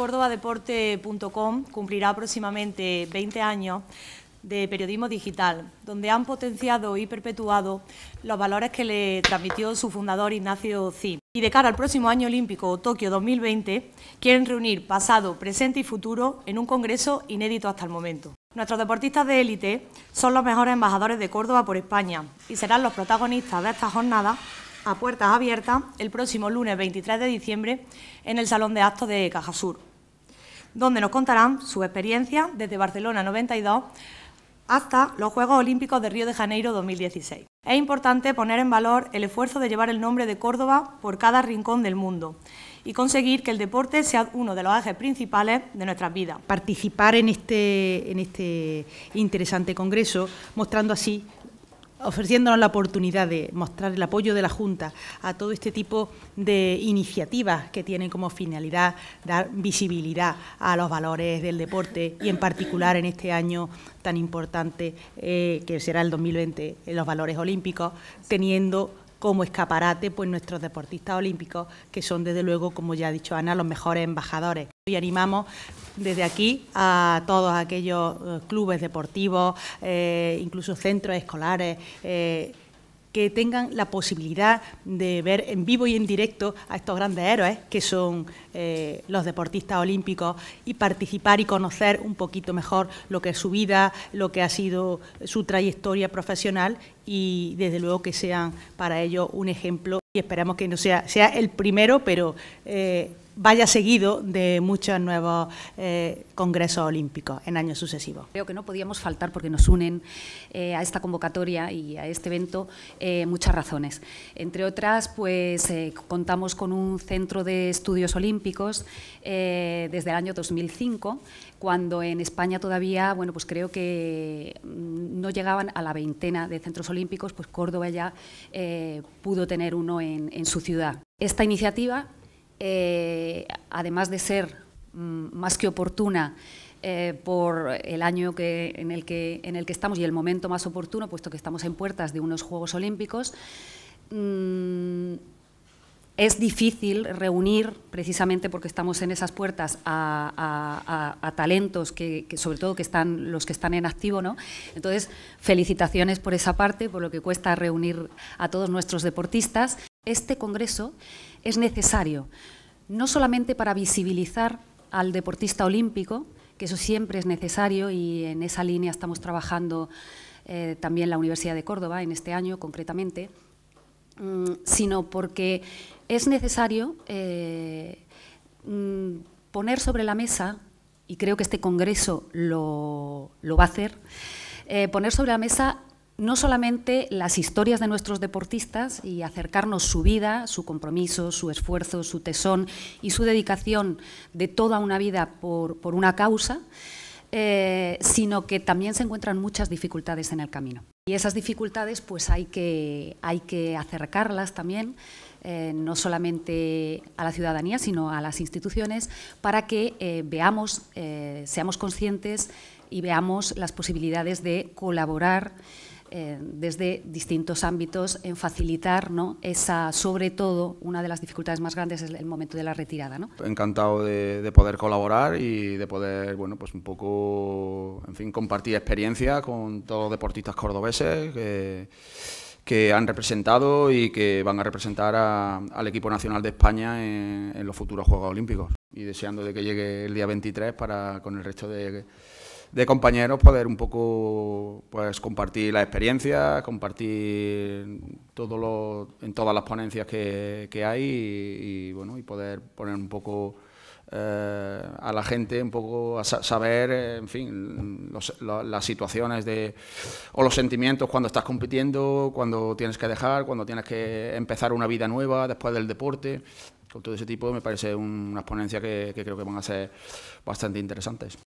CórdobaDeporte.com cumplirá próximamente 20 años de periodismo digital, donde han potenciado y perpetuado los valores que le transmitió su fundador Ignacio Zim. Y de cara al próximo año olímpico Tokio 2020, quieren reunir pasado, presente y futuro en un congreso inédito hasta el momento. Nuestros deportistas de élite son los mejores embajadores de Córdoba por España y serán los protagonistas de esta jornada a puertas abiertas el próximo lunes 23 de diciembre en el Salón de Actos de Cajasur donde nos contarán su experiencia desde Barcelona 92 hasta los Juegos Olímpicos de Río de Janeiro 2016. Es importante poner en valor el esfuerzo de llevar el nombre de Córdoba por cada rincón del mundo y conseguir que el deporte sea uno de los ejes principales de nuestras vidas. Participar en este, en este interesante congreso, mostrando así ofreciéndonos la oportunidad de mostrar el apoyo de la Junta a todo este tipo de iniciativas que tienen como finalidad dar visibilidad a los valores del deporte y en particular en este año tan importante eh, que será el 2020 en los valores olímpicos, teniendo como escaparate pues nuestros deportistas olímpicos que son desde luego como ya ha dicho Ana los mejores embajadores y animamos desde aquí a todos aquellos eh, clubes deportivos, eh, incluso centros escolares. Eh, que tengan la posibilidad de ver en vivo y en directo a estos grandes héroes que son los deportistas olímpicos y participar y conocer un poquito mejor lo que es su vida, lo que ha sido su trayectoria profesional y desde luego que sean para ellos un ejemplo y esperamos que no sea, sea el primero, pero vaya seguido de muchos nuevos eh, congresos olímpicos en años sucesivos. Creo que no podíamos faltar porque nos unen eh, a esta convocatoria y a este evento eh, muchas razones. Entre otras, pues contamos con un centro de estudios olímpicos desde el año 2005, cuando en España todavía, bueno, pues creo que mm, no llegaban a la veintena de centros olímpicos, pues Córdoba ya pudo tener uno en, en su ciudad. Esta iniciativa eh, además de ser mm, más que oportuna eh, por el año en, el que, estamos y el momento más oportuno, puesto que estamos en puertas de unos Juegos Olímpicos, mm, es difícil reunir, precisamente porque estamos en esas puertas, a, talentos, que, que, sobre todo que están, los que están en activo. ¿no? Entonces, felicitaciones por esa parte, por lo que cuesta reunir a todos nuestros deportistas este congreso es necesario, no solamente para visibilizar al deportista olímpico, que eso siempre es necesario y en esa línea estamos trabajando eh, también la Universidad de Córdoba en este año concretamente, mm, sino porque es necesario eh, mm, poner sobre la mesa, y creo que este Congreso lo, va a hacer, eh, poner sobre la mesa no solamente las historias de nuestros deportistas y acercarnos su vida, su compromiso, su esfuerzo, su tesón y su dedicación de toda una vida por, una causa, eh, sino que también se encuentran muchas dificultades en el camino. Y esas dificultades pues hay que, hay que acercarlas también, eh, no solamente a la ciudadanía, sino a las instituciones, para que eh, veamos, seamos conscientes y veamos las posibilidades de colaborar eh, desde distintos ámbitos en facilitar esa, sobre todo, una de las dificultades más grandes es el momento de la retirada. Encantado de, poder colaborar y de poder, bueno, pues un poco, en fin, compartir experiencia con todos los deportistas cordobeses que, han representado y que van a representar al equipo nacional de España en, los futuros Juegos Olímpicos y deseando de que llegue el día 23 para con el resto de de compañeros poder un poco pues compartir la experiencia, compartir todo lo, en todas las ponencias que, hay y, bueno y poder poner un poco eh, a la gente un poco a saber, en fin, las situaciones de, o los sentimientos cuando estás compitiendo, cuando tienes que dejar, cuando tienes que empezar una vida nueva después del deporte. Con todo ese tipo me parece una unas ponencias que creo que van a ser bastante interesantes.